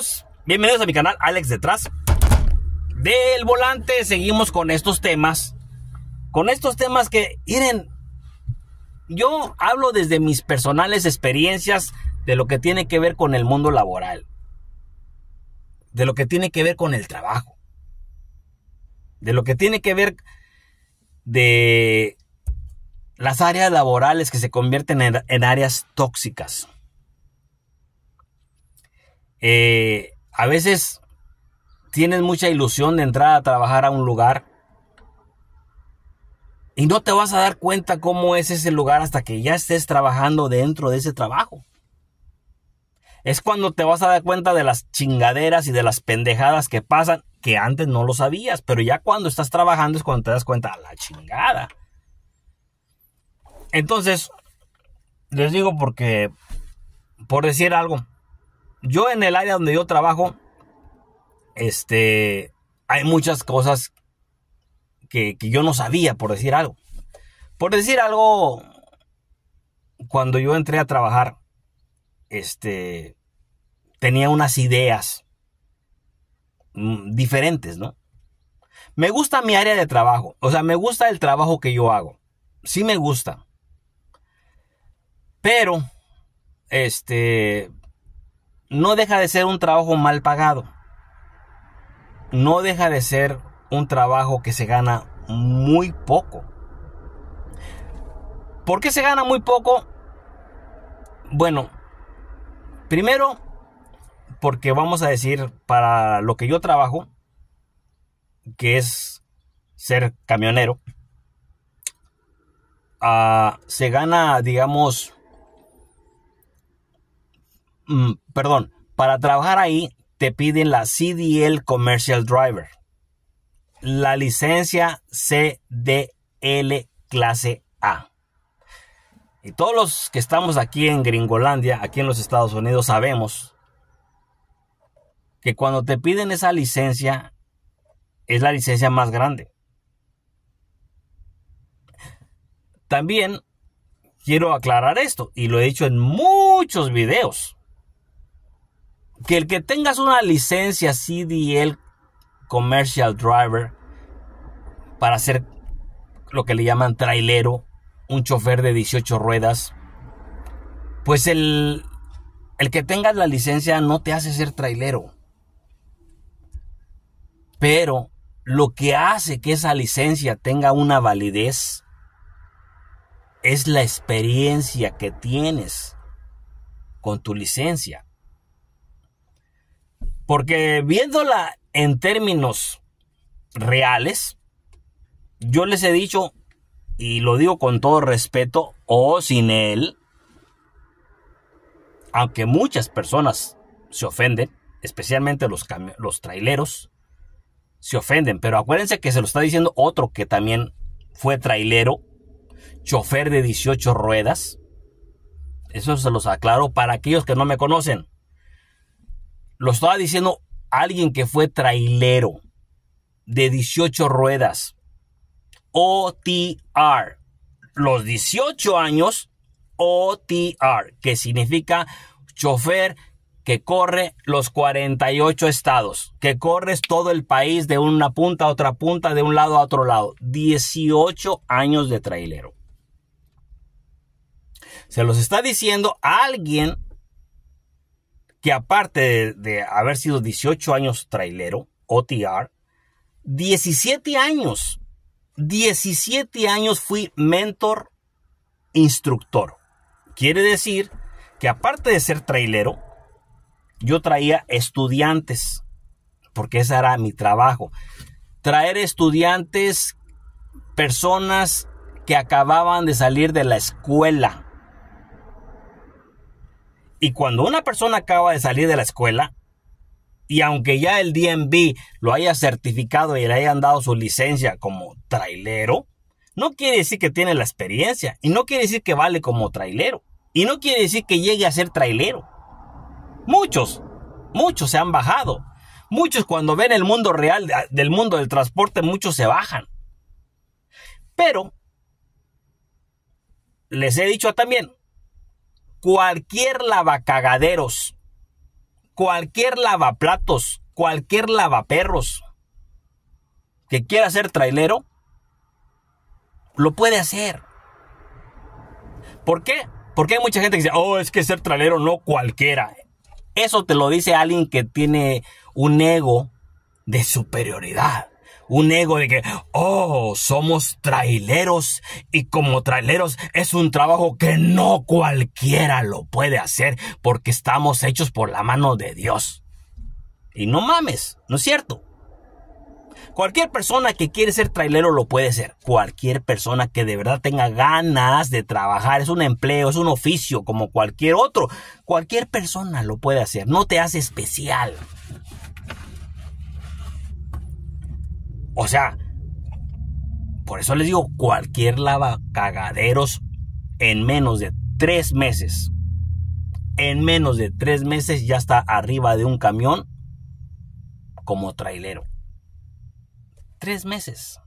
Pues, bienvenidos a mi canal Alex Detrás del Volante. Seguimos con estos temas. Con estos temas que, miren, yo hablo desde mis personales experiencias de lo que tiene que ver con el mundo laboral. De lo que tiene que ver con el trabajo. De lo que tiene que ver de las áreas laborales que se convierten en áreas tóxicas eh, a veces tienes mucha ilusión de entrar a trabajar a un lugar y no te vas a dar cuenta cómo es ese lugar hasta que ya estés trabajando dentro de ese trabajo. Es cuando te vas a dar cuenta de las chingaderas y de las pendejadas que pasan que antes no lo sabías, pero ya cuando estás trabajando es cuando te das cuenta la chingada. Entonces, les digo porque, por decir algo, yo en el área donde yo trabajo, este, hay muchas cosas que, yo no sabía, por decir algo. Por decir algo, cuando yo entré a trabajar, este, tenía unas ideas mm, diferentes, ¿no? Me gusta mi área de trabajo, o sea, me gusta el trabajo que yo hago, sí me gusta, pero, este, no deja de ser un trabajo mal pagado. No deja de ser un trabajo que se gana muy poco. ¿Por qué se gana muy poco? Bueno, primero, porque vamos a decir, para lo que yo trabajo, que es ser camionero, ah, se gana, digamos, Mm, perdón, para trabajar ahí te piden la CDL Commercial Driver, la licencia CDL clase A. Y todos los que estamos aquí en Gringolandia, aquí en los Estados Unidos, sabemos que cuando te piden esa licencia, es la licencia más grande. También quiero aclarar esto, y lo he dicho en muchos videos que el que tengas una licencia CDL Commercial Driver para hacer lo que le llaman trailero, un chofer de 18 ruedas, pues el, el que tengas la licencia no te hace ser trailero. Pero lo que hace que esa licencia tenga una validez es la experiencia que tienes con tu licencia. Porque viéndola en términos reales, yo les he dicho, y lo digo con todo respeto, o sin él, aunque muchas personas se ofenden, especialmente los, los traileros, se ofenden, pero acuérdense que se lo está diciendo otro que también fue trailero, chofer de 18 ruedas. Eso se los aclaro para aquellos que no me conocen. Lo estaba diciendo alguien que fue trailero de 18 ruedas. OTR. Los 18 años OTR, que significa chofer que corre los 48 estados, que corres todo el país de una punta a otra punta, de un lado a otro lado. 18 años de trailero. Se los está diciendo alguien que aparte de, haber sido 18 años trailero, OTR, 17 años, 17 años fui mentor instructor. Quiere decir que aparte de ser trailero, yo traía estudiantes, porque ese era mi trabajo. Traer estudiantes, personas que acababan de salir de la escuela, y cuando una persona acaba de salir de la escuela, y aunque ya el DMV lo haya certificado y le hayan dado su licencia como trailero, no quiere decir que tiene la experiencia y no quiere decir que vale como trailero y no quiere decir que llegue a ser trailero. Muchos, muchos se han bajado. Muchos cuando ven el mundo real ah, del mundo del transporte, muchos se bajan. Pero les he dicho también, cualquier lavacagaderos, cualquier lavaplatos, cualquier lavaperros que quiera ser trailero, lo puede hacer. ¿Por qué? Porque hay mucha gente que dice, oh, es que ser trailero no cualquiera. Eso te lo dice alguien que tiene un ego de superioridad un ego de que, oh, somos traileros y como traileros es un trabajo que no cualquiera lo puede hacer porque estamos hechos por la mano de Dios. Y no mames, ¿no es cierto? Cualquier persona que quiere ser trailero lo puede ser. Cualquier persona que de verdad tenga ganas de trabajar, es un empleo, es un oficio como cualquier otro. Cualquier persona lo puede hacer. No te hace especial. O sea, por eso les digo, cualquier lava cagaderos en menos de tres meses, en menos de tres meses ya está arriba de un camión como trailero. Tres meses.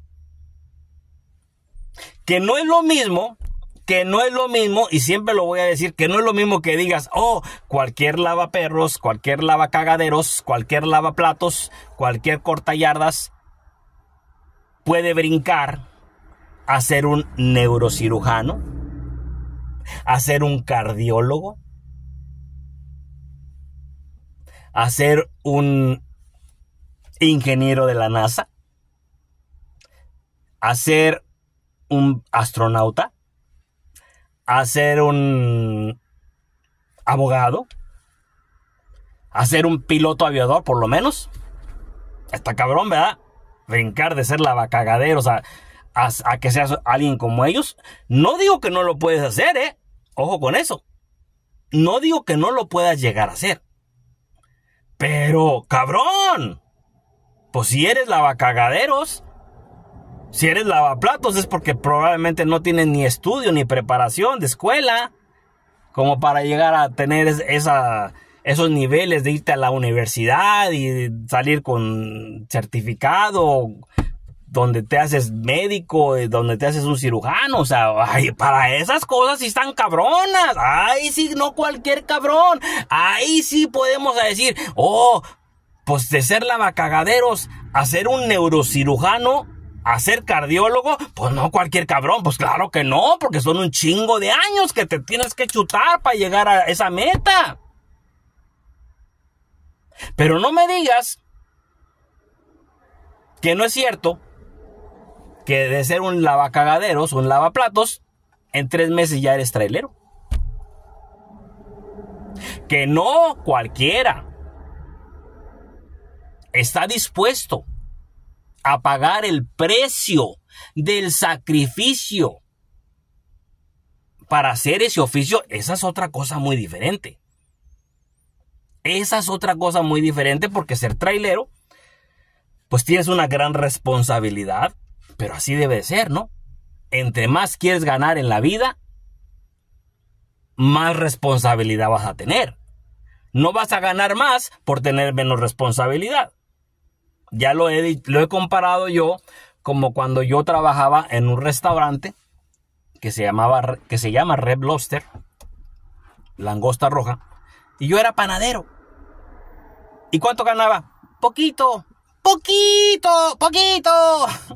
Que no es lo mismo, que no es lo mismo, y siempre lo voy a decir, que no es lo mismo que digas, oh, cualquier lava perros, cualquier lava cagaderos, cualquier lava platos, cualquier corta yardas, puede brincar a ser un neurocirujano, a ser un cardiólogo, a ser un ingeniero de la NASA, a ser un astronauta, a ser un abogado, a ser un piloto aviador por lo menos. Está cabrón, ¿verdad? Rencar de ser lavacagaderos a, a, que seas alguien como ellos. No digo que no lo puedes hacer, ¿eh? Ojo con eso. No digo que no lo puedas llegar a hacer. Pero, cabrón, pues si eres lavacagaderos, si eres lavaplatos es porque probablemente no tienes ni estudio ni preparación de escuela como para llegar a tener esa esos niveles de irte a la universidad y salir con certificado, donde te haces médico, eh, donde te haces un cirujano, o sea, para esas cosas sí están cabronas, ahí sí, no cualquier cabrón, ahí sí podemos decir, oh, pues de ser lavacagaderos a ser un neurocirujano, a ser cardiólogo, pues no cualquier cabrón, pues claro que no, porque son un chingo de años que te tienes que chutar para llegar a esa meta. Pero no me digas que no es cierto que de ser un lavacagaderos o un lavaplatos, en tres meses ya eres trailero. Que no cualquiera está dispuesto a pagar el precio del sacrificio para hacer ese oficio, esa es otra cosa muy diferente. Esa es otra cosa muy diferente porque ser trailero, pues tienes una gran responsabilidad, pero así debe de ser, ¿no? Entre más quieres ganar en la vida, más responsabilidad vas a tener. No vas a ganar más por tener menos responsabilidad. Ya lo he, lo he comparado yo como cuando yo trabajaba en un restaurante que se, llamaba, que se llama Red Lobster, langosta roja y yo era panadero. ¿Y cuánto ganaba? Poquito, poquito, poquito.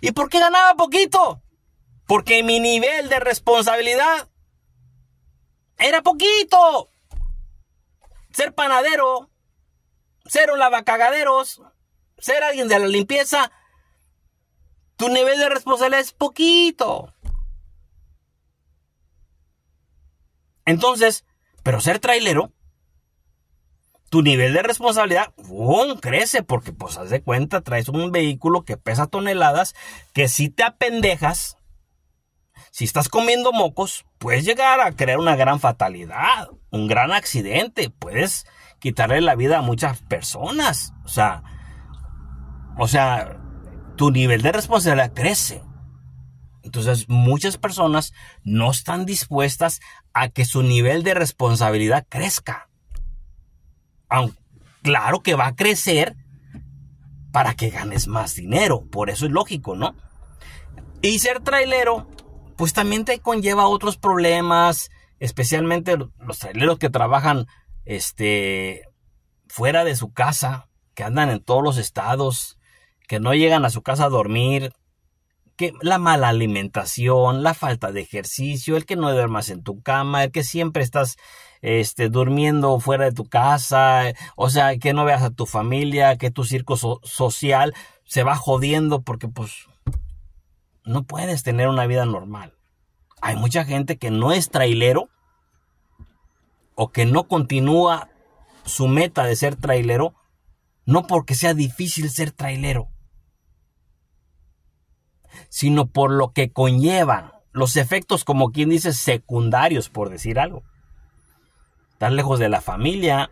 ¿Y por qué ganaba poquito? Porque mi nivel de responsabilidad era poquito. Ser panadero, ser un lavacagaderos, ser alguien de la limpieza, tu nivel de responsabilidad es poquito. Entonces, pero ser trailero, tu nivel de responsabilidad crece porque, pues, haz de cuenta, traes un vehículo que pesa toneladas, que si te apendejas, si estás comiendo mocos, puedes llegar a crear una gran fatalidad, un gran accidente, puedes quitarle la vida a muchas personas. O sea, o sea, tu nivel de responsabilidad crece. Entonces muchas personas no están dispuestas a que su nivel de responsabilidad crezca. claro que va a crecer para que ganes más dinero, por eso es lógico, ¿no? Y ser trailero, pues también te conlleva otros problemas, especialmente los traileros que trabajan este, fuera de su casa, que andan en todos los estados, que no llegan a su casa a dormir, que la mala alimentación, la falta de ejercicio, el que no duermas en tu cama, el que siempre estás este, durmiendo fuera de tu casa, o sea, que no veas a tu familia, que tu circo social se va jodiendo porque pues no puedes tener una vida normal. Hay mucha gente que no es trailero o que no continúa su meta de ser trailero, no porque sea difícil ser trailero, sino por lo que conlleva los efectos, como quien dice, secundarios, por decir algo. Estar lejos de la familia,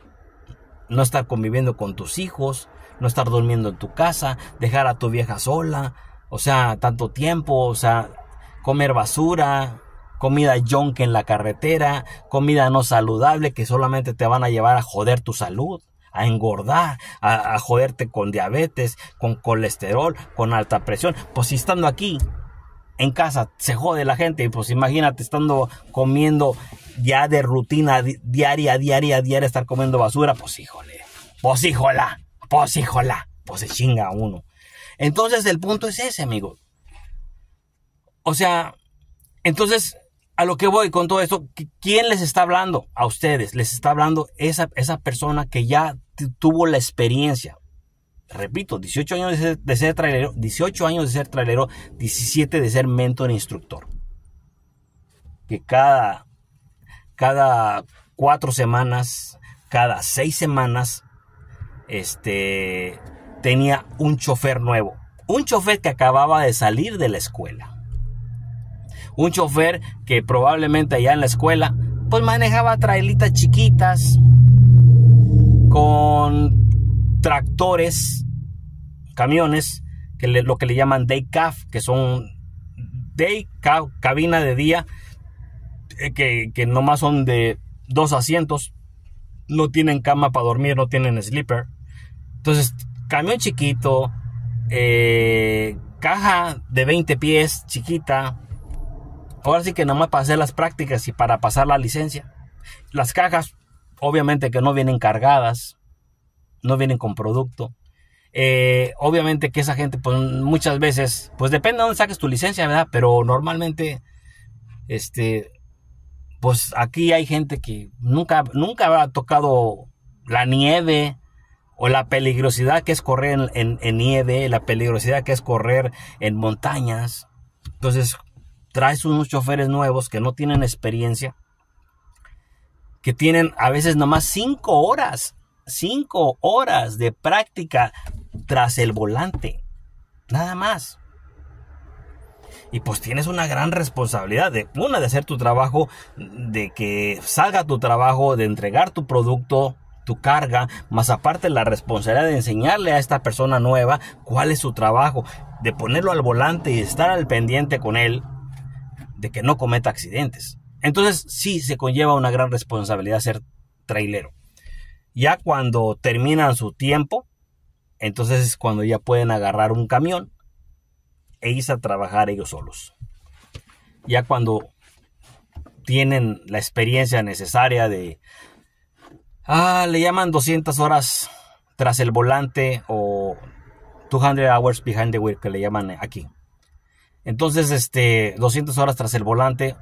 no estar conviviendo con tus hijos, no estar durmiendo en tu casa, dejar a tu vieja sola, o sea, tanto tiempo, o sea, comer basura, comida junk en la carretera, comida no saludable que solamente te van a llevar a joder tu salud a engordar, a, joderte con diabetes, con colesterol, con alta presión. Pues si estando aquí, en casa se jode la gente. Y pues imagínate estando comiendo ya de rutina diaria, diaria, diaria, estar comiendo basura. Pues híjole, pues híjola, pues híjola, pues se chinga uno. Entonces el punto es ese, amigo. O sea, entonces a lo que voy con todo esto, ¿quién les está hablando? A ustedes, les está hablando esa, esa persona que ya tuvo la experiencia. Repito, 18 años de ser, trailero, 18 años de ser trailero, 17 de ser mentor e instructor. Que cada, cada cuatro semanas, cada seis semanas, este, tenía un chofer nuevo. Un chofer que acababa de salir de la escuela un chofer que probablemente allá en la escuela, pues manejaba trailitas chiquitas con tractores, camiones, que lo que le llaman day calf, que son day cab, cabina de día, eh, que, nomás son de dos asientos, no tienen cama para dormir, no tienen sleeper. Entonces, camión chiquito, eh, caja de 20 pies chiquita, Ahora sí que nomás para hacer las prácticas y para pasar la licencia. Las cajas, obviamente que no vienen cargadas, no vienen con producto. Eh, obviamente que esa gente, pues muchas veces, pues depende de dónde saques tu licencia, ¿verdad? Pero normalmente, este, pues aquí hay gente que nunca, nunca ha tocado la nieve o la peligrosidad que es correr en nieve, la peligrosidad que es correr en montañas. Entonces, traes unos choferes nuevos que no tienen experiencia, que tienen a veces nomás cinco horas, cinco horas de práctica tras el volante, nada más. Y pues tienes una gran responsabilidad de, una, de hacer tu trabajo, de que salga tu trabajo, de entregar tu producto, tu carga, más aparte la responsabilidad de enseñarle a esta persona nueva cuál es su trabajo, de ponerlo al volante y estar al pendiente con él, que no cometa accidentes. Entonces sí se conlleva una gran responsabilidad ser trailero. Ya cuando terminan su tiempo, entonces es cuando ya pueden agarrar un camión e irse a trabajar ellos solos. Ya cuando tienen la experiencia necesaria de, ah, le llaman 200 horas tras el volante o 200 hours behind the wheel que le llaman aquí. Entonces, este, 200 horas tras el volante,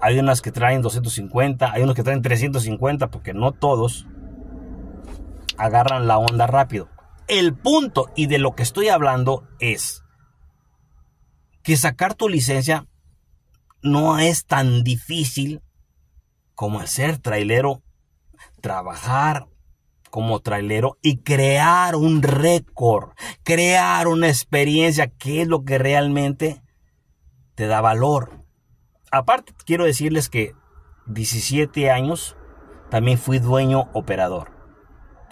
hay unas que traen 250, hay unos que traen 350, porque no todos agarran la onda rápido. El punto y de lo que estoy hablando es que sacar tu licencia no es tan difícil como hacer trailero, trabajar, como trailero y crear un récord, crear una experiencia que es lo que realmente te da valor. Aparte, quiero decirles que 17 años también fui dueño operador.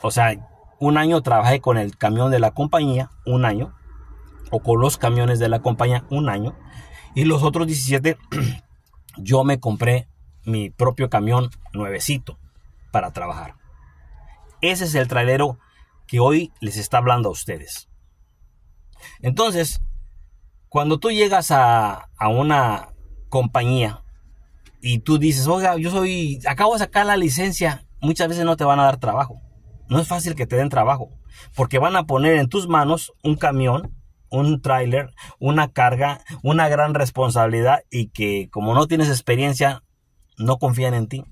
O sea, un año trabajé con el camión de la compañía, un año, o con los camiones de la compañía, un año, y los otros 17 yo me compré mi propio camión nuevecito para trabajar. Ese es el trailero que hoy les está hablando a ustedes. Entonces, cuando tú llegas a, una compañía y tú dices, oiga, yo soy, acabo de sacar la licencia, muchas veces no te van a dar trabajo. No es fácil que te den trabajo, porque van a poner en tus manos un camión, un tráiler, una carga, una gran responsabilidad y que como no tienes experiencia, no confían en ti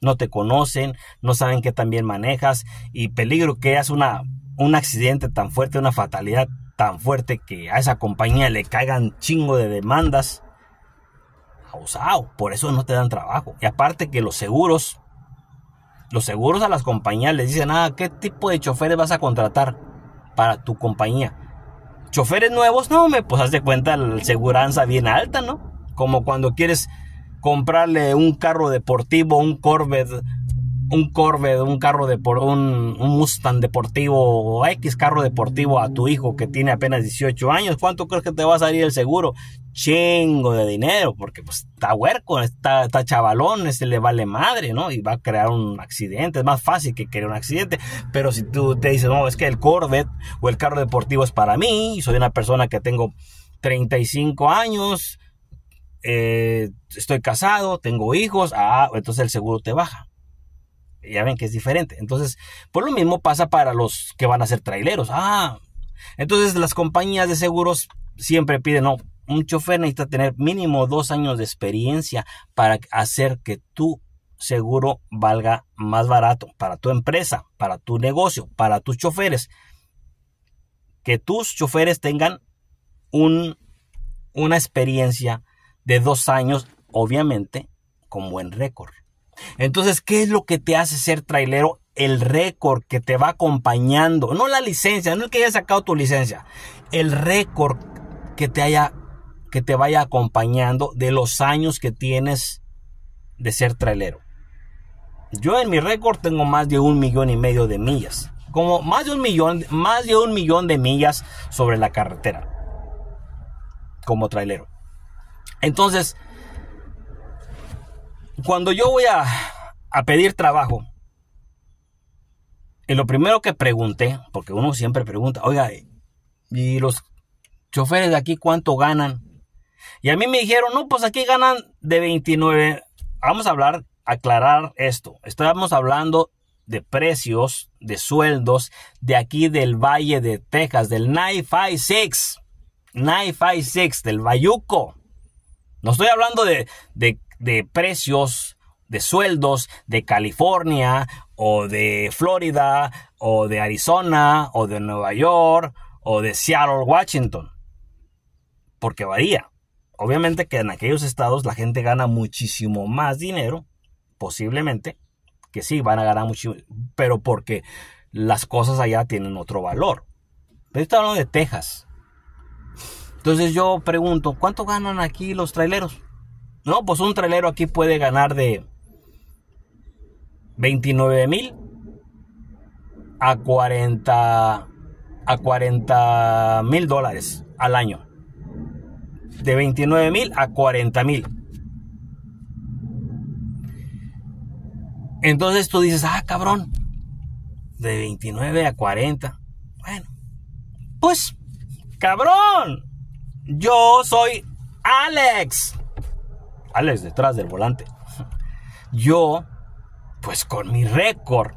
no te conocen, no saben que también manejas y peligro que hagas una, un accidente tan fuerte, una fatalidad tan fuerte que a esa compañía le caigan chingo de demandas. Abusado, por eso no te dan trabajo. Y aparte que los seguros, los seguros a las compañías les dicen, nada ah, ¿qué tipo de choferes vas a contratar para tu compañía? ¿Choferes nuevos? No, me pues haz de cuenta la seguranza bien alta, ¿no? Como cuando quieres comprarle un carro deportivo, un Corvette, un Corvette, un carro de por un, Mustang deportivo o X carro deportivo a tu hijo que tiene apenas 18 años, ¿cuánto crees que te va a salir el seguro? Chingo de dinero, porque pues está huerco, está, está chavalón, Este le vale madre, ¿no? Y va a crear un accidente, es más fácil que crear un accidente, pero si tú te dices, no, es que el Corvette o el carro deportivo es para mí, soy una persona que tengo 35 años, eh, estoy casado, tengo hijos, ah, entonces el seguro te baja. Ya ven que es diferente. Entonces, pues lo mismo pasa para los que van a ser traileros. Ah, entonces las compañías de seguros siempre piden, no, un chofer necesita tener mínimo dos años de experiencia para hacer que tu seguro valga más barato para tu empresa, para tu negocio, para tus choferes. Que tus choferes tengan un, una experiencia de dos años, obviamente, con buen récord. Entonces, ¿qué es lo que te hace ser trailero? El récord que te va acompañando, no la licencia, no el que haya sacado tu licencia, el récord que te haya que te vaya acompañando de los años que tienes de ser trailero. Yo en mi récord tengo más de un millón y medio de millas. Como más de un millón, más de un millón de millas sobre la carretera. Como trailero. Entonces, cuando yo voy a, a pedir trabajo, y eh, lo primero que pregunté, porque uno siempre pregunta, oiga, ¿y los choferes de aquí cuánto ganan? Y a mí me dijeron, no, pues aquí ganan de 29. Vamos a hablar, aclarar esto. Estamos hablando de precios, de sueldos, de aquí del Valle de Texas, del 956. 956, del Bayuco. No estoy hablando de, precios, de sueldos de California o de Florida o de Arizona o de Nueva York o de Seattle, Washington. Porque varía. Obviamente que en aquellos estados la gente gana muchísimo más dinero, posiblemente, que sí, van a ganar mucho, pero porque las cosas allá tienen otro valor. Pero estoy hablando de Texas, entonces yo pregunto, ¿cuánto ganan aquí los traileros? No, pues un trailero aquí puede ganar de 29 mil a 40 a 40 mil dólares al año. De 29 mil a 40 mil. Entonces tú dices, ah, cabrón, de 29 a 40. Bueno, pues, cabrón, yo soy Alex. Alex detrás del volante. Yo, pues con mi récord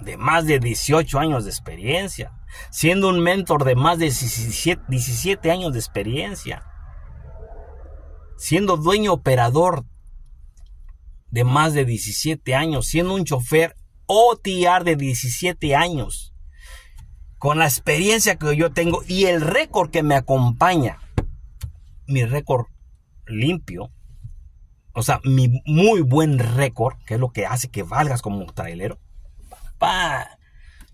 de más de 18 años de experiencia, siendo un mentor de más de 17, años de experiencia, siendo dueño operador de más de 17 años, siendo un chofer OTR de 17 años, con la experiencia que yo tengo y el récord que me acompaña, mi récord limpio, o sea, mi muy buen récord, que es lo que hace que valgas como trailero,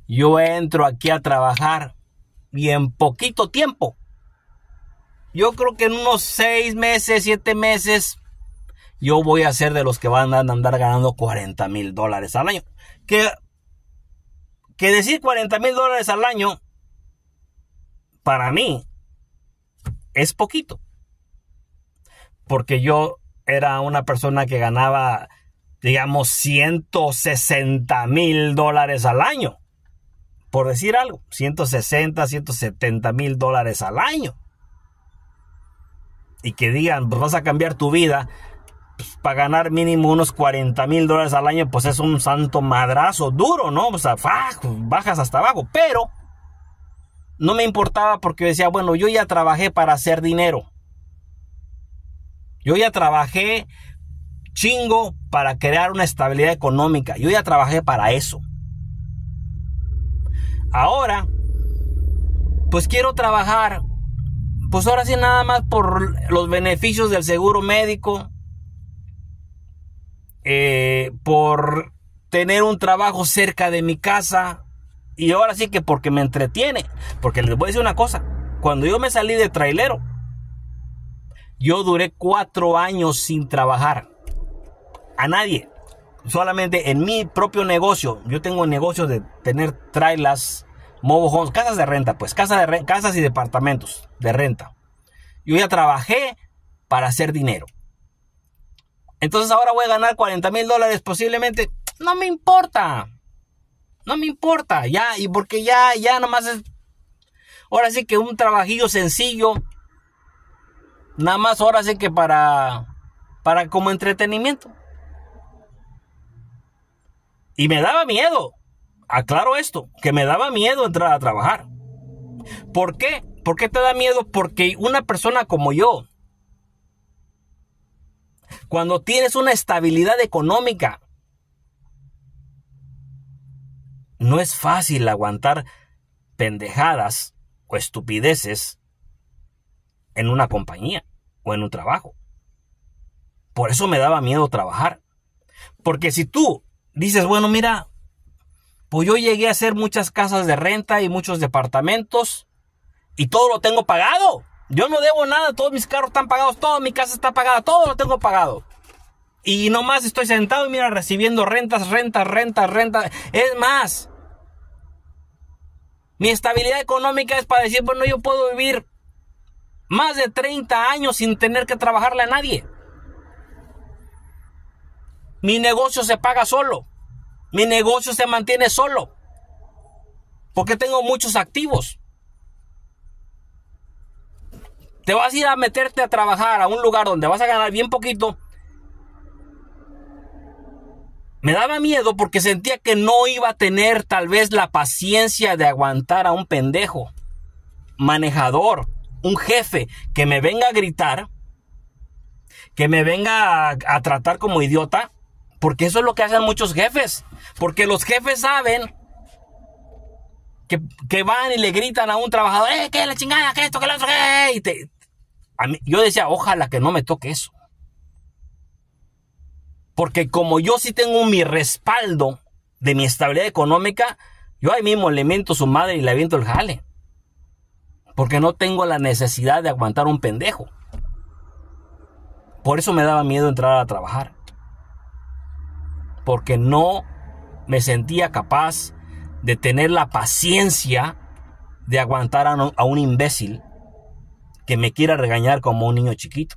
yo entro aquí a trabajar y en poquito tiempo, yo creo que en unos seis meses, siete meses, yo voy a ser de los que van a andar ganando 40 mil dólares al año. Que, que decir 40 mil dólares al año, para mí, es poquito porque yo era una persona que ganaba, digamos, 160 mil dólares al año. Por decir algo, 160, 170 mil dólares al año. Y que digan, pues vas a cambiar tu vida pues, para ganar mínimo unos 40 mil dólares al año, pues es un santo madrazo duro, ¿no? O sea, bajas hasta abajo. Pero no me importaba porque yo decía, bueno, yo ya trabajé para hacer dinero yo ya trabajé chingo para crear una estabilidad económica. Yo ya trabajé para eso. Ahora, pues quiero trabajar, pues ahora sí nada más por los beneficios del seguro médico, eh, por tener un trabajo cerca de mi casa y ahora sí que porque me entretiene, porque les voy a decir una cosa, cuando yo me salí de trailero, yo duré cuatro años sin trabajar. A nadie. Solamente en mi propio negocio. Yo tengo negocios negocio de tener trailers, mobile casas de renta, pues, casas, de casas y departamentos de renta. Yo ya trabajé para hacer dinero. Entonces ahora voy a ganar 40 mil dólares posiblemente. No me importa. No me importa. Ya, y porque ya, ya nomás es. Ahora sí que un trabajillo sencillo Nada más ahora sí que para, para como entretenimiento. Y me daba miedo, aclaro esto, que me daba miedo entrar a trabajar. ¿Por qué? ¿Por qué te da miedo? Porque una persona como yo, cuando tienes una estabilidad económica, no es fácil aguantar pendejadas o estupideces en una compañía bueno en un trabajo. Por eso me daba miedo trabajar. Porque si tú dices, bueno, mira, pues yo llegué a hacer muchas casas de renta y muchos departamentos y todo lo tengo pagado. Yo no debo nada, todos mis carros están pagados, toda mi casa está pagada, todo lo tengo pagado. Y nomás estoy sentado y mira, recibiendo rentas, rentas, rentas, rentas. Es más, mi estabilidad económica es para decir, bueno, yo puedo vivir más de 30 años sin tener que trabajarle a nadie. Mi negocio se paga solo. Mi negocio se mantiene solo. Porque tengo muchos activos. Te vas a ir a meterte a trabajar a un lugar donde vas a ganar bien poquito. Me daba miedo porque sentía que no iba a tener tal vez la paciencia de aguantar a un pendejo, manejador, un jefe que me venga a gritar, que me venga a, tratar como idiota, porque eso es lo que hacen muchos jefes, porque los jefes saben que, que, van y le gritan a un trabajador, eh, que qué la chingada, qué esto, qué lo otro, yo decía, ojalá que no me toque eso. Porque como yo sí tengo mi respaldo de mi estabilidad económica, yo ahí mismo le miento a su madre y le aviento el jale. Porque no tengo la necesidad de aguantar un pendejo. Por eso me daba miedo entrar a trabajar. Porque no me sentía capaz de tener la paciencia de aguantar a, un imbécil que me quiera regañar como un niño chiquito.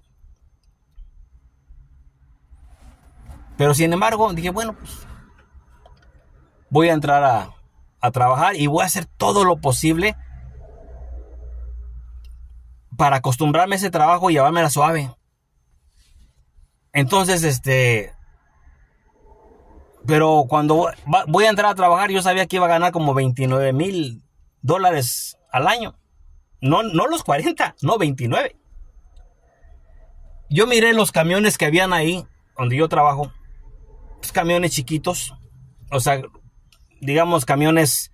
Pero sin embargo, dije, bueno, pues voy a entrar a, a trabajar y voy a hacer todo lo posible para acostumbrarme a ese trabajo y llevarme la suave. Entonces, este. Pero cuando voy a entrar a trabajar, yo sabía que iba a ganar como 29 mil dólares al año. No, no los 40, no 29. Yo miré los camiones que habían ahí, donde yo trabajo. Pues, camiones chiquitos. O sea, digamos camiones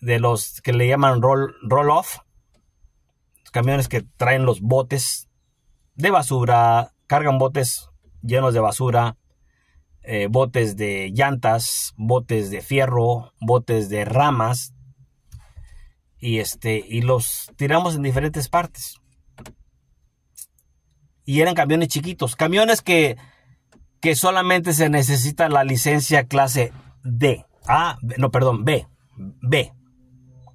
de los que le llaman roll, roll off camiones que traen los botes de basura, cargan botes llenos de basura, eh, botes de llantas, botes de fierro, botes de ramas, y este y los tiramos en diferentes partes. Y eran camiones chiquitos, camiones que que solamente se necesita la licencia clase D. A, no, perdón, B. B.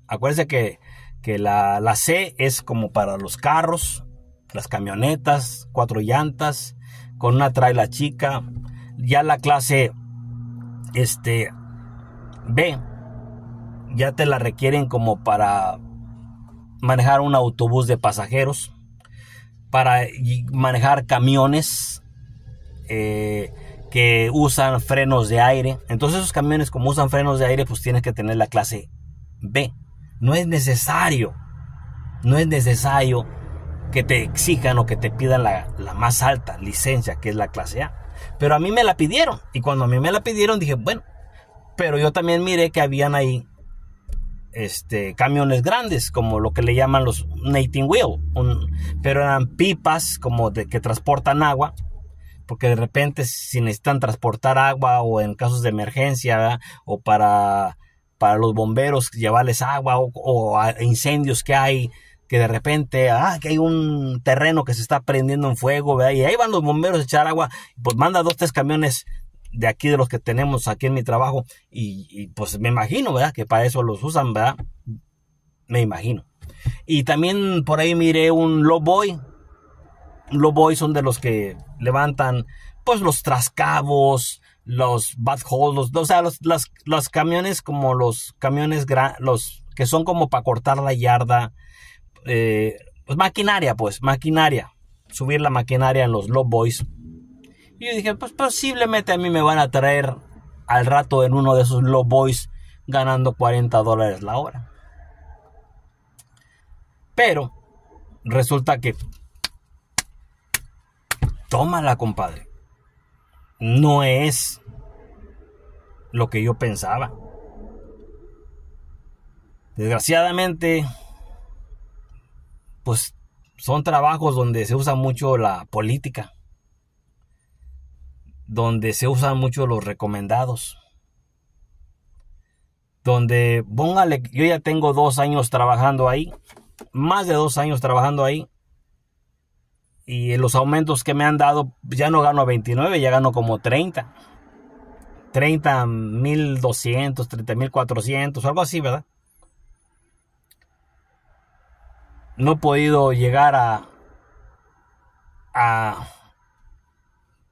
Acuérdense que que la, la C es como para los carros, las camionetas, cuatro llantas, con una traila chica. Ya la clase este, B ya te la requieren como para manejar un autobús de pasajeros, para manejar camiones eh, que usan frenos de aire. Entonces esos camiones como usan frenos de aire pues tienes que tener la clase B. No es necesario, no es necesario que te exijan o que te pidan la, más alta licencia, que es la clase A. Pero a mí me la pidieron. Y cuando a mí me la pidieron, dije, bueno, pero yo también miré que habían ahí este, camiones grandes, como lo que le llaman los nating wheel, un, pero eran pipas como de que transportan agua, porque de repente si necesitan transportar agua o en casos de emergencia o para para los bomberos, llevarles agua o, incendios que hay, que de repente, ah, que hay un terreno que se está prendiendo en fuego, ¿verdad? Y ahí van los bomberos a echar agua, pues manda dos, tres camiones de aquí, de los que tenemos aquí en mi trabajo, y, pues me imagino, ¿verdad? Que para eso los usan, ¿verdad? Me imagino. Y también por ahí miré un lowboy. Lowboy son de los que levantan, pues los trascabos, los bad holes, los, o sea, los, camiones como los camiones gran, los que son como para cortar la yarda, eh, pues maquinaria, pues, maquinaria, subir la maquinaria en los low boys. Y yo dije, pues posiblemente a mí me van a traer al rato en uno de esos low boys ganando 40 dólares la hora. Pero resulta que, tómala, compadre no es lo que yo pensaba. Desgraciadamente, pues son trabajos donde se usa mucho la política, donde se usan mucho los recomendados, donde, póngale, yo ya tengo dos años trabajando ahí, más de dos años trabajando ahí, y los aumentos que me han dado, ya no gano 29, ya gano como 30. 30 mil 200, 30 mil algo así, ¿verdad? No he podido llegar a, a,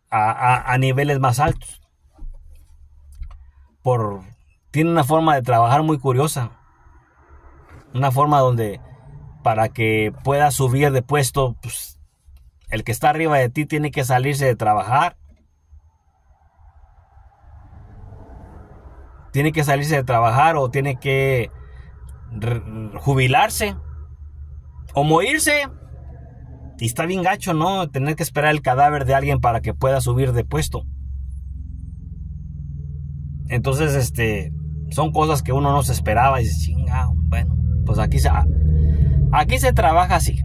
a, niveles más altos. Por, tiene una forma de trabajar muy curiosa. Una forma donde para que pueda subir de puesto, pues, el que está arriba de ti tiene que salirse de trabajar. Tiene que salirse de trabajar o tiene que jubilarse o morirse. Y está bien gacho, ¿no? Tener que esperar el cadáver de alguien para que pueda subir de puesto. Entonces, este, son cosas que uno no se esperaba y dice, bueno, pues aquí se, aquí se trabaja así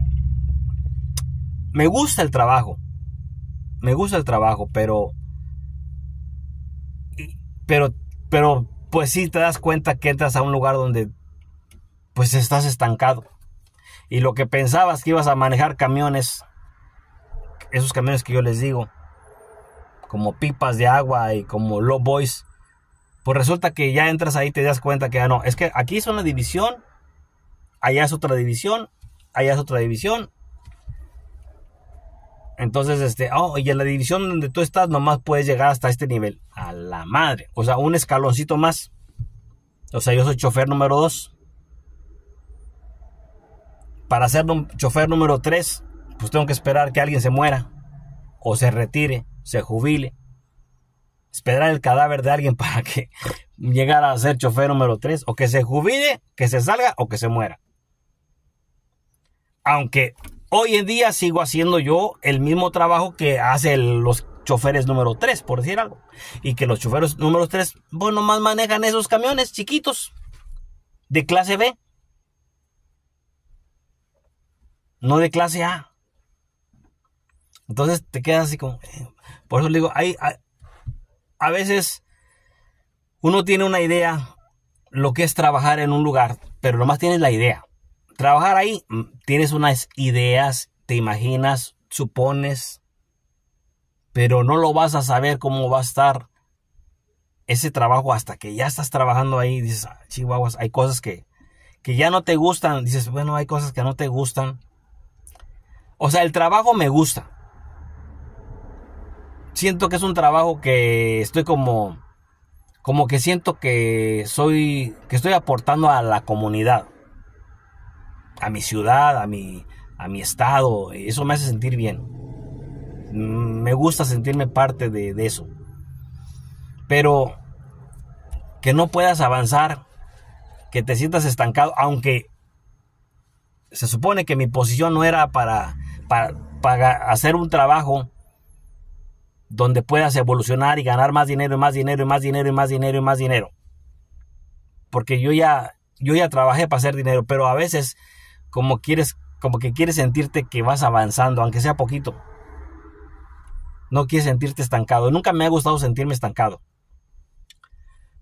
me gusta el trabajo. Me gusta el trabajo, pero. Pero, pero, pues sí te das cuenta que entras a un lugar donde. Pues estás estancado. Y lo que pensabas que ibas a manejar camiones. Esos camiones que yo les digo. Como pipas de agua y como low boys. Pues resulta que ya entras ahí y te das cuenta que ya ah, no. Es que aquí es una división. Allá es otra división. Allá es otra división entonces, este, oh, y en la división donde tú estás nomás puedes llegar hasta este nivel. A la madre. O sea, un escaloncito más. O sea, yo soy chofer número 2. Para ser chofer número 3, pues tengo que esperar que alguien se muera. O se retire, se jubile. Esperar el cadáver de alguien para que llegara a ser chofer número 3. O que se jubile, que se salga o que se muera. Aunque Hoy en día sigo haciendo yo el mismo trabajo que hacen los choferes número 3, por decir algo. Y que los choferes número 3, bueno pues, más manejan esos camiones chiquitos de clase B. No de clase A. Entonces te quedas así como... Eh, por eso le digo, hay, a, a veces uno tiene una idea lo que es trabajar en un lugar, pero nomás tienes la idea trabajar ahí, mm, tienes unas ideas, te imaginas, supones, pero no lo vas a saber cómo va a estar ese trabajo hasta que ya estás trabajando ahí. Dices, ah, chihuahuas, hay cosas que, que ya no te gustan. Dices, bueno, hay cosas que no te gustan. O sea, el trabajo me gusta. Siento que es un trabajo que estoy como, como que siento que soy, que estoy aportando a la comunidad a mi ciudad, a mi, a mi estado. Eso me hace sentir bien. Me gusta sentirme parte de, eso. Pero que no puedas avanzar, que te sientas estancado, aunque se supone que mi posición no era para, para, hacer un trabajo donde puedas evolucionar y ganar más dinero y más dinero y más dinero y más dinero y más dinero. Porque yo ya, yo ya trabajé para hacer dinero, pero a veces como quieres, como que quieres sentirte que vas avanzando, aunque sea poquito. No quieres sentirte estancado. Nunca me ha gustado sentirme estancado.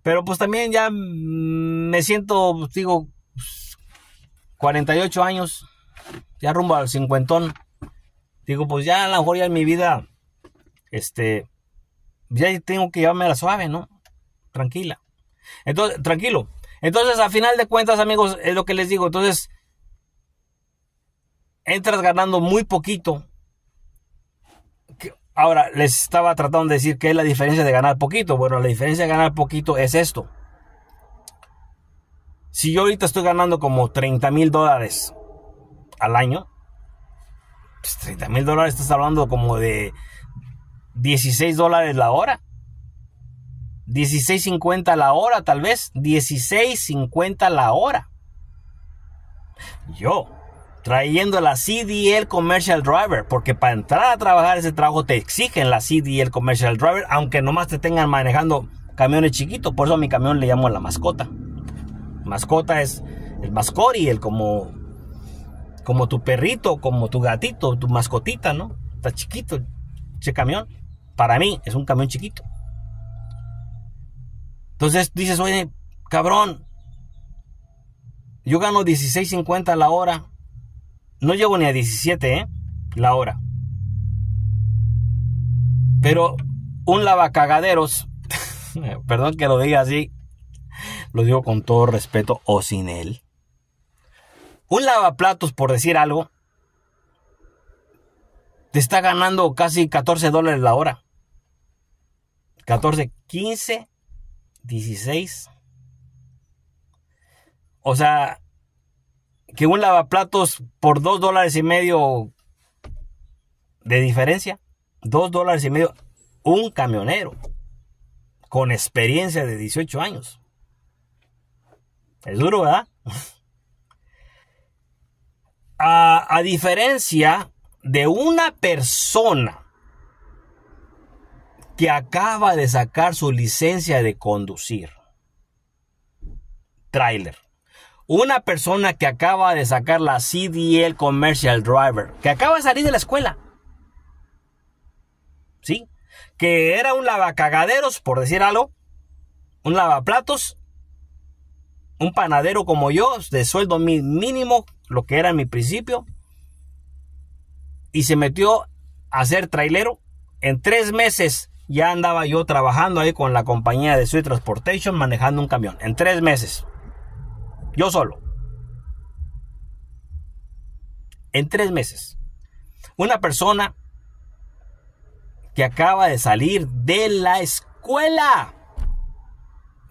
Pero pues también ya me siento, digo, 48 pues, años, ya rumbo al cincuentón. Digo, pues ya a lo mejor ya en mi vida, este, ya tengo que llevarme la suave, ¿no? Tranquila. Entonces, tranquilo. Entonces, a final de cuentas, amigos, es lo que les digo. Entonces, entras ganando muy poquito. Ahora, les estaba tratando de decir que es la diferencia de ganar poquito. Bueno, la diferencia de ganar poquito es esto. Si yo ahorita estoy ganando como 30 mil dólares al año, pues 30 mil dólares estás hablando como de 16 dólares la hora. 16.50 la hora, tal vez. 16.50 la hora. Yo trayendo la CDL Commercial Driver, porque para entrar a trabajar ese trabajo te exigen la CDL Commercial Driver, aunque nomás te tengan manejando camiones chiquitos, por eso a mi camión le llamo la mascota. Mascota es el mascori, el como, como tu perrito, como tu gatito, tu mascotita, ¿no? Está chiquito ese camión. Para mí es un camión chiquito. Entonces dices, oye, cabrón, yo gano 16.50 a la hora no llego ni a 17, ¿eh? La hora. Pero un lavacagaderos, perdón que lo diga así, lo digo con todo respeto o sin él. Un lavaplatos, por decir algo, te está ganando casi 14 dólares la hora. 14, 15, 16. O sea, que un lavaplatos por dos dólares y medio de diferencia, dos dólares y medio, un camionero con experiencia de 18 años. Es duro, ¿verdad? A, a diferencia de una persona que acaba de sacar su licencia de conducir, trailer una persona que acaba de sacar la CDL Commercial Driver, que acaba de salir de la escuela. ¿Sí? Que era un lavacagaderos, por decir algo. Un lavaplatos. Un panadero como yo, de sueldo mínimo, lo que era en mi principio. Y se metió a ser trailero. En tres meses ya andaba yo trabajando ahí con la compañía de Sweet Transportation manejando un camión. En tres meses. Yo solo. En tres meses. Una persona que acaba de salir de la escuela.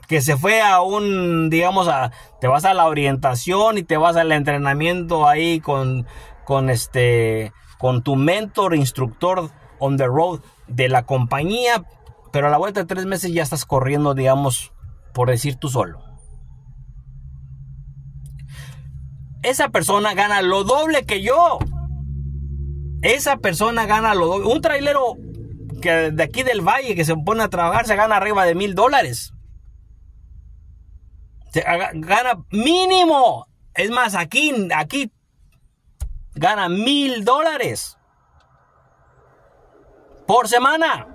Que se fue a un, digamos, a, te vas a la orientación y te vas al entrenamiento ahí con, con este, con tu mentor, instructor on the road de la compañía. Pero a la vuelta de tres meses ya estás corriendo, digamos, por decir tú solo. esa persona gana lo doble que yo. Esa persona gana lo doble. Un trailero que de aquí del valle que se pone a trabajar se gana arriba de mil dólares. Gana mínimo. Es más, aquí, aquí gana mil dólares por semana.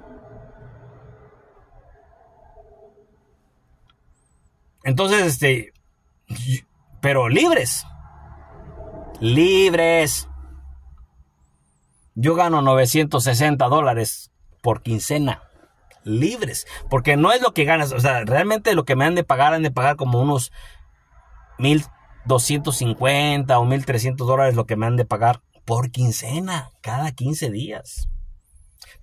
Entonces, este, pero libres libres. Yo gano 960 dólares por quincena. Libres. Porque no es lo que ganas. O sea, realmente lo que me han de pagar, han de pagar como unos 1250 o 1300 dólares lo que me han de pagar por quincena, cada 15 días.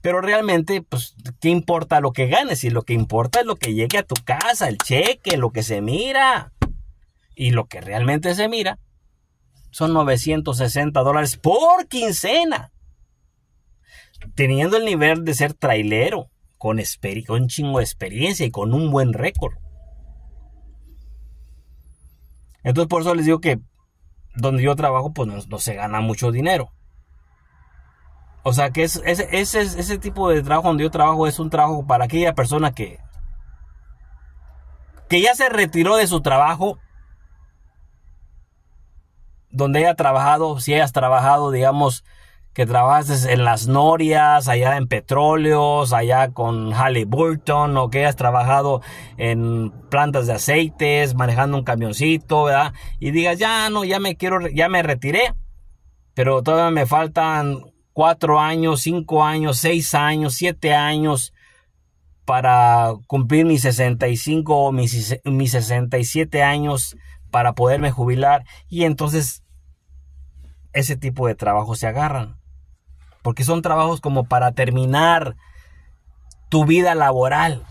Pero realmente, pues, ¿qué importa lo que ganes? Y lo que importa es lo que llegue a tu casa, el cheque, lo que se mira. Y lo que realmente se mira son 960 dólares por quincena. Teniendo el nivel de ser trailero, con, con un chingo de experiencia y con un buen récord. Entonces por eso les digo que donde yo trabajo pues no, se gana mucho dinero. O sea que ese, ese tipo de trabajo donde yo trabajo es un trabajo para aquella persona que, que ya se retiró de su trabajo donde haya trabajado, si hayas trabajado, digamos, que trabajes en las norias, allá en petróleos, allá con Halliburton, o que hayas trabajado en plantas de aceites, manejando un camioncito, ¿verdad? Y digas, ya no, ya me quiero, ya me retiré, pero todavía me faltan cuatro años, cinco años, seis años, siete años para cumplir mis 65 o mis, mis 67 años para poderme jubilar y entonces ese tipo de trabajos se agarran. Porque son trabajos como para terminar tu vida laboral.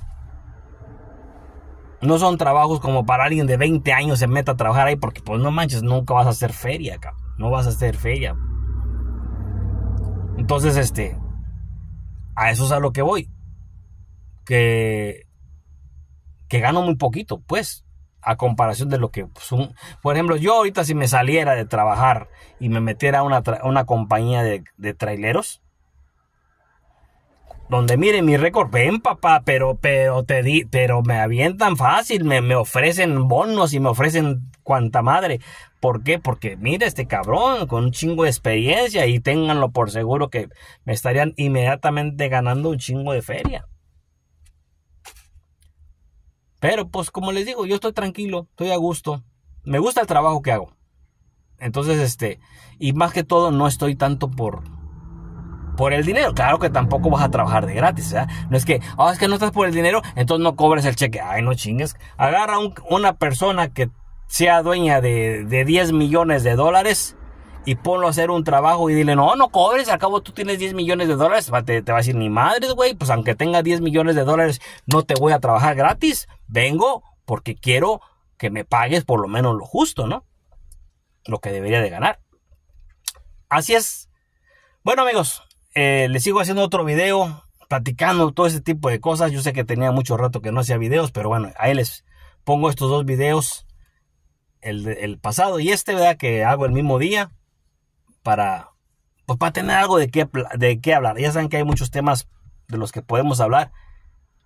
No son trabajos como para alguien de 20 años se meta a trabajar ahí porque pues no manches, nunca vas a hacer feria, cabrón. No vas a hacer feria. Entonces, este, a eso es a lo que voy. Que, que gano muy poquito, pues a comparación de lo que, pues, por ejemplo, yo ahorita si me saliera de trabajar y me metiera a una, una compañía de, traileros, donde mire mi récord, ven papá, pero, pero, te di, pero me avientan fácil, me, ofrecen bonos y me ofrecen cuanta madre. ¿Por qué? Porque mire este cabrón con un chingo de experiencia y ténganlo por seguro que me estarían inmediatamente ganando un chingo de feria. Pero pues como les digo, yo estoy tranquilo, estoy a gusto, me gusta el trabajo que hago. Entonces, este, y más que todo no estoy tanto por por el dinero. Claro que tampoco vas a trabajar de gratis, No es que, ah, es que no estás por el dinero, entonces no cobres el cheque. Ay, no chingues. Agarra una persona que sea dueña de, de 10 millones de dólares y ponlo a hacer un trabajo y dile, no, no cobres, al cabo tú tienes 10 millones de dólares, te, te va a decir, ni madres, güey, pues aunque tenga 10 millones de dólares, no te voy a trabajar gratis, vengo porque quiero que me pagues por lo menos lo justo, ¿no? Lo que debería de ganar. Así es. Bueno amigos, eh, les sigo haciendo otro video platicando todo ese tipo de cosas. Yo sé que tenía mucho rato que no hacía videos, pero bueno, ahí les pongo estos dos videos, el, el pasado y este, ¿verdad? Que hago el mismo día. Pues, para, tener algo de qué, de hablar. Ya saben que hay muchos temas de los que podemos hablar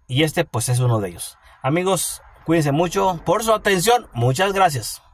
y este pues es uno de ellos. Amigos, cuídense mucho por su atención. Muchas gracias.